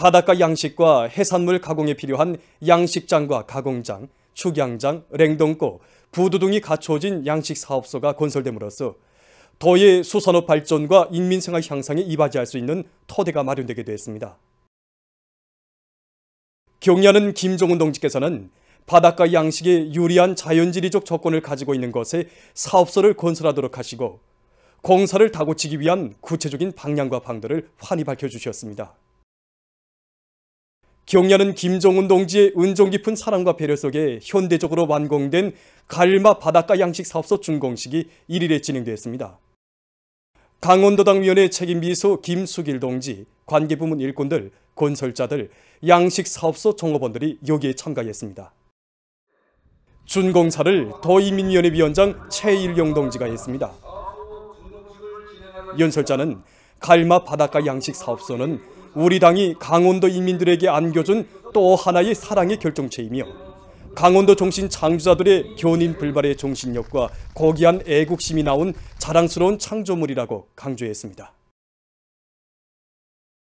바닷가 양식과 해산물 가공에 필요한 양식장과 가공장, 축양장, 냉동고, 부두 등이 갖춰진 양식사업소가 건설됨으로써 더의 수산업 발전과 인민생활 향상에 이바지할 수 있는 토대가 마련되게 되었습니다. 경리하는 김종훈 동지께서는 바닷가 양식에 유리한 자연지리적 조건을 가지고 있는 것에 사업소를 건설하도록 하시고 공사를 다고치기 위한 구체적인 방향과 방도를 환히 밝혀주셨습니다. 경억나는김종은 동지의 은정 깊은 사랑과 배려 속에 현대적으로 완공된 갈마 바닷가 양식 사업소 준공식이 1일에 진행되었습니다. 강원도당위원회 책임비서 김수길 동지, 관계부문 일꾼들, 건설자들, 양식사업소 종업원들이 여기에 참가했습니다. 준공사를 더이민위원회 위원장 최일용 동지가 했습니다. 연설자는 갈마 바닷가 양식사업소는 우리 당이 강원도 인민들에게 안겨준 또 하나의 사랑의 결정체이며 강원도 종신 창조자들의 견인 불발의 종신력과 거기한 애국심이 나온 자랑스러운 창조물이라고 강조했습니다.